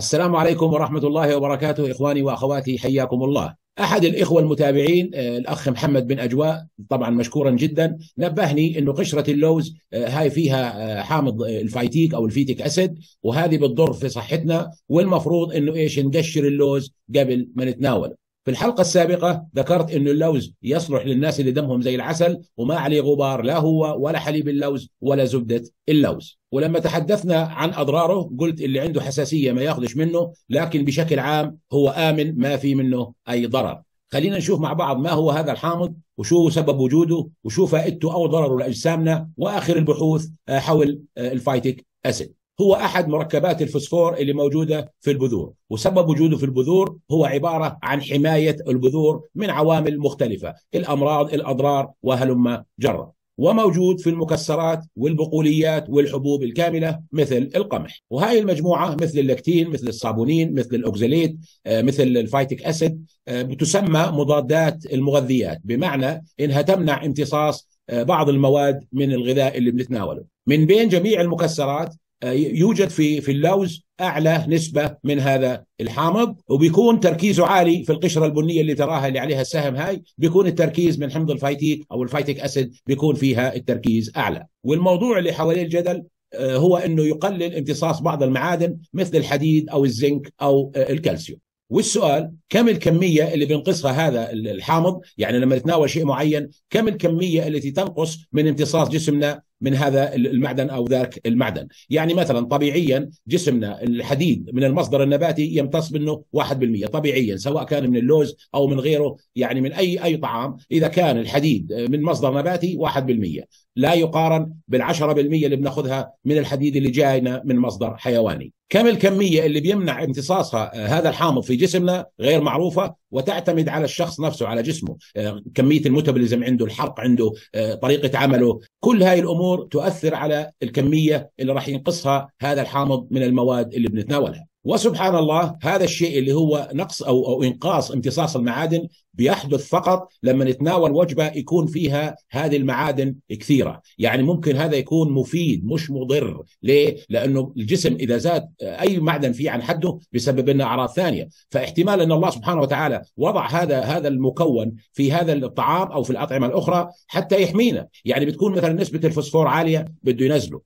السلام عليكم ورحمة الله وبركاته إخواني وأخواتي حياكم الله أحد الإخوة المتابعين آه، الأخ محمد بن أجواء طبعا مشكورا جدا نبهني أنه قشرة اللوز آه، هاي فيها آه، حامض الفايتيك أو الفيتيك أسد وهذه بتضر في صحتنا والمفروض أنه إيش نقشر اللوز قبل ما نتناوله في الحلقة السابقة ذكرت أن اللوز يصلح للناس اللي دمهم زي العسل وما عليه غبار لا هو ولا حليب اللوز ولا زبدة اللوز ولما تحدثنا عن أضراره قلت اللي عنده حساسية ما ياخذش منه لكن بشكل عام هو آمن ما في منه أي ضرر خلينا نشوف مع بعض ما هو هذا الحامض وشو سبب وجوده وشو فائدته أو ضرره لأجسامنا وآخر البحوث حول الفايتيك أسيد هو احد مركبات الفسفور اللي موجوده في البذور، وسبب وجوده في البذور هو عباره عن حمايه البذور من عوامل مختلفه، الامراض، الاضرار وهلم جرا. وموجود في المكسرات والبقوليات والحبوب الكاملة مثل القمح وهاي المجموعة مثل اللاكتين مثل الصابونين مثل الأوكزاليت آه، مثل الفايتك أسيد آه، بتسمى مضادات المغذيات بمعنى إنها تمنع امتصاص آه، بعض المواد من الغذاء اللي بنتناوله من بين جميع المكسرات آه، يوجد في في اللوز اعلى نسبه من هذا الحامض وبيكون تركيزه عالي في القشره البنيه اللي تراها اللي عليها السهم هاي بيكون التركيز من حمض الفايتيك او الفايتيك اسيد بيكون فيها التركيز اعلى والموضوع اللي حواليه الجدل آه، هو انه يقلل امتصاص بعض المعادن مثل الحديد او الزنك او آه، الكالسيوم والسؤال كم الكمية اللي بينقصها هذا الحامض يعني لما نتناول شيء معين كم الكمية التي تنقص من امتصاص جسمنا من هذا المعدن او ذاك المعدن، يعني مثلا طبيعيا جسمنا الحديد من المصدر النباتي يمتص منه 1% طبيعيا سواء كان من اللوز او من غيره يعني من اي اي طعام، اذا كان الحديد من مصدر نباتي 1%، لا يقارن بال10% اللي بناخذها من الحديد اللي جاينا من مصدر حيواني كم الكمية اللي بيمنع امتصاصها آه، هذا الحامض في جسمنا غير معروفة وتعتمد على الشخص نفسه على جسمه آه، كمية الميتابوليزم عنده الحرق عنده آه، طريقة عمله كل هاي الأمور تؤثر على الكمية اللي راح ينقصها هذا الحامض من المواد اللي بنتناولها وسبحان الله هذا الشيء اللي هو نقص او او انقاص امتصاص المعادن بيحدث فقط لما نتناول وجبه يكون فيها هذه المعادن كثيره يعني ممكن هذا يكون مفيد مش مضر ليه لانه الجسم اذا زاد آه، اي معدن فيه عن حده بيسبب لنا اعراض ثانيه فاحتمال ان الله سبحانه وتعالى وضع هذا هذا المكون في هذا الطعام او في الاطعمه الاخرى حتى يحمينا يعني بتكون مثلا نسبه الفوسفور عاليه بده ينزله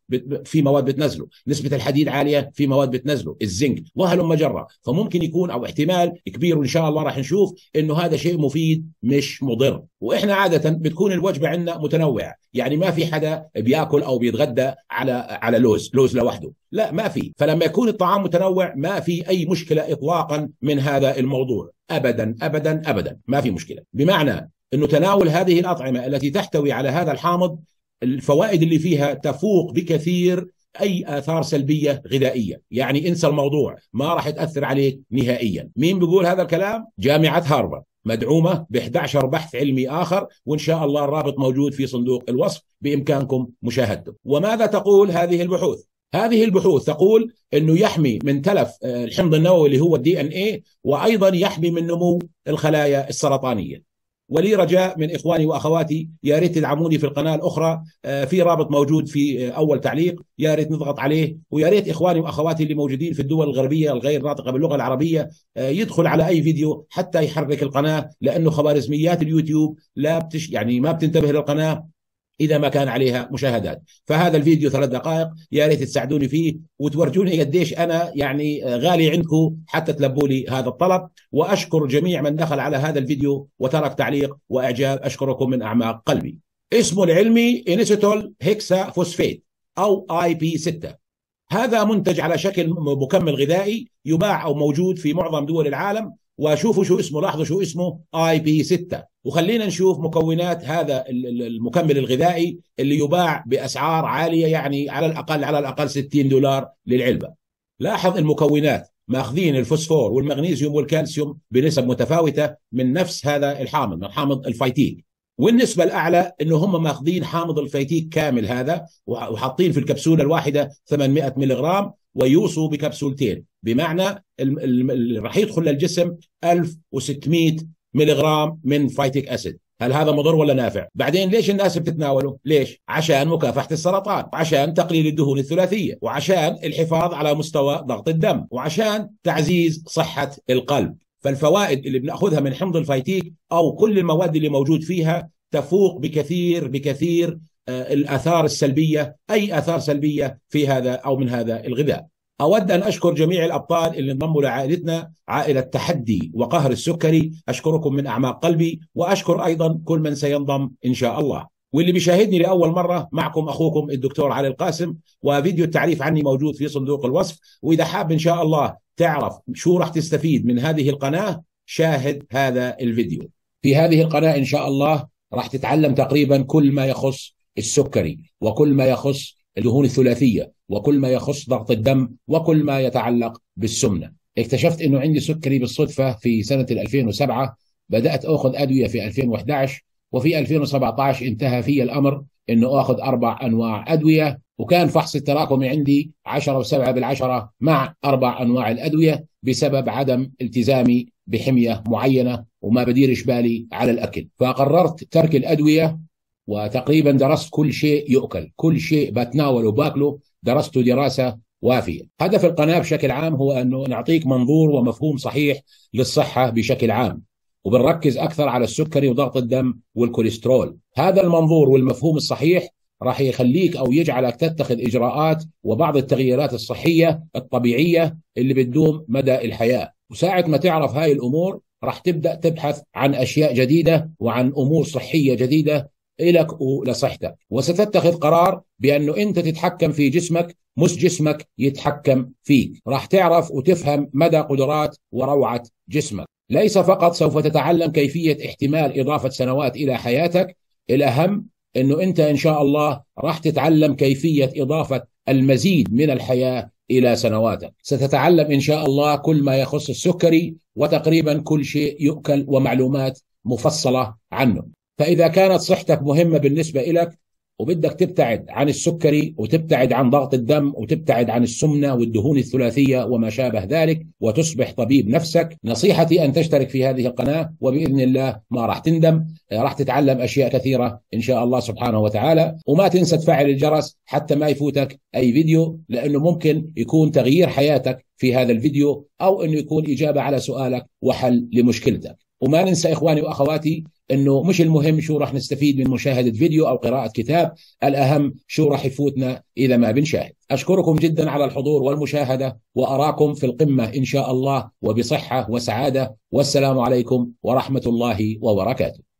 في مواد بتنزله نسبه الحديد عاليه في مواد بتنزله الزنك وهلم جره فممكن يكون او احتمال كبير وان شاء الله راح نشوف انه هذا شيء مفيد مش مضر واحنا عاده بتكون الوجبه عندنا متنوعه يعني ما في حدا بياكل او بيتغدى على على لوز لوز لوحده لا ما في فلما يكون الطعام متنوع ما في اي مشكله اطلاقا من هذا الموضوع ابدا ابدا ابدا ما في مشكله بمعنى انه تناول هذه الاطعمه التي تحتوي على هذا الحامض الفوائد اللي فيها تفوق بكثير اي اثار سلبيه غذائيه يعني انسى الموضوع ما راح تاثر عليك نهائيا مين بيقول هذا الكلام جامعه هارفارد مدعومه ب 11 بحث علمي اخر وان شاء الله الرابط موجود في صندوق الوصف بامكانكم مشاهدته. وماذا تقول هذه البحوث؟ هذه البحوث تقول انه يحمي من تلف آه، الحمض النووي اللي هو الدي ان اي وايضا يحمي من نمو الخلايا السرطانيه. ولي رجاء من اخواني واخواتي يا ريت تدعموني في القناه الاخرى آه، في رابط موجود في آه، اول تعليق يا ريت نضغط عليه ويا ريت اخواني واخواتي اللي موجودين في الدول الغربيه الغير ناطقه باللغه العربيه آه، يدخل على اي فيديو حتى يحرك القناه لانه خوارزميات اليوتيوب لا بتش يعني ما بتنتبه للقناه اذا ما كان عليها مشاهدات فهذا الفيديو ثلاث دقائق يا ريت تساعدوني فيه وتورجوني قديش انا يعني غالي عندكم حتى تلبوا لي هذا الطلب واشكر جميع من دخل على هذا الفيديو وترك تعليق واعجاب اشكركم من اعماق قلبي اسمه العلمي انيستول هيكسا فوسفيت او اي بي 6 هذا منتج على شكل مكمل غذائي يباع او موجود في معظم دول العالم وشوفوا شو اسمه لاحظوا شو اسمه اي بي 6 وخلينا نشوف مكونات هذا المكمل الغذائي اللي يباع باسعار عاليه يعني على الاقل على الاقل 60 دولار للعلبه لاحظ المكونات ماخذين الفوسفور والمغنيسيوم والكالسيوم بنسب متفاوته من نفس هذا الحامض من حامض الفيتيك والنسبة الأعلى أنه هم ماخذين حامض الفيتيك كامل هذا وحاطين في الكبسولة الواحدة 800 ملغرام ويوصوا بكبسولتين بمعنى راح يدخل للجسم 1600 ملغرام من فايتيك اسيد هل هذا مضر ولا نافع؟ بعدين ليش الناس بتتناوله؟ ليش؟ عشان مكافحة السرطان، وعشان تقليل الدهون الثلاثية، وعشان الحفاظ على مستوى ضغط الدم، وعشان تعزيز صحة القلب. فالفوائد اللي بناخذها من حمض الفايتيك او كل المواد اللي موجود فيها تفوق بكثير بكثير آه، الاثار السلبيه اي اثار سلبيه في هذا او من هذا الغذاء. اود ان اشكر جميع الابطال اللي انضموا لعائلتنا عائله تحدي وقهر السكري، اشكركم من اعماق قلبي واشكر ايضا كل من سينضم ان شاء الله. واللي بيشاهدني لاول مره معكم اخوكم الدكتور علي القاسم وفيديو التعريف عني موجود في صندوق الوصف واذا حاب ان شاء الله تعرف شو راح تستفيد من هذه القناه شاهد هذا الفيديو. في هذه القناه ان شاء الله راح تتعلم تقريبا كل ما يخص السكري وكل ما يخص الدهون الثلاثيه وكل ما يخص ضغط الدم وكل ما يتعلق بالسمنه اكتشفت انه عندي سكري بالصدفه في سنه 2007 بدات اخذ ادويه في 2011 وفي 2017 انتهى في الامر انه اخذ اربع انواع ادويه وكان فحص التراكمي عندي 10 و7 بالعشره مع اربع انواع الادويه بسبب عدم التزامي بحميه معينه وما بديرش بالي على الاكل فقررت ترك الادويه وتقريبا درست كل شيء يؤكل كل شيء بتناوله وباكله درسته دراسة وافية هدف القناة بشكل عام هو أنه نعطيك منظور ومفهوم صحيح للصحة بشكل عام وبنركز أكثر على السكري وضغط الدم والكوليسترول هذا المنظور والمفهوم الصحيح راح يخليك او يجعلك تتخذ اجراءات وبعض التغييرات الصحيه الطبيعيه اللي بتدوم مدى الحياه، وساعه ما تعرف هاي الامور راح تبدا تبحث عن اشياء جديده وعن امور صحيه جديده إلك ولصحتك وستتخذ قرار بأنه أنت تتحكم في جسمك مش جسمك يتحكم فيك راح تعرف وتفهم مدى قدرات وروعة جسمك ليس فقط سوف تتعلم كيفية احتمال إضافة سنوات إلى حياتك الأهم أنه أنت إن شاء الله راح تتعلم كيفية إضافة المزيد من الحياة إلى سنواتك ستتعلم إن شاء الله كل ما يخص السكري وتقريبا كل شيء يؤكل ومعلومات مفصلة عنه فإذا كانت صحتك مهمة بالنسبة لك وبدك تبتعد عن السكري وتبتعد عن ضغط الدم وتبتعد عن السمنة والدهون الثلاثية وما شابه ذلك وتصبح طبيب نفسك نصيحتي أن تشترك في هذه القناة وبإذن الله ما راح تندم آه، راح تتعلم أشياء كثيرة إن شاء الله سبحانه وتعالى وما تنسى تفعل الجرس حتى ما يفوتك أي فيديو لأنه ممكن يكون تغيير حياتك في هذا الفيديو أو أنه يكون إجابة على سؤالك وحل لمشكلتك وما ننسى إخواني وأخواتي انه مش المهم شو راح نستفيد من مشاهده فيديو او قراءه كتاب، الاهم شو راح يفوتنا اذا ما بنشاهد. اشكركم جدا على الحضور والمشاهده واراكم في القمه ان شاء الله وبصحه وسعاده والسلام عليكم ورحمه الله وبركاته.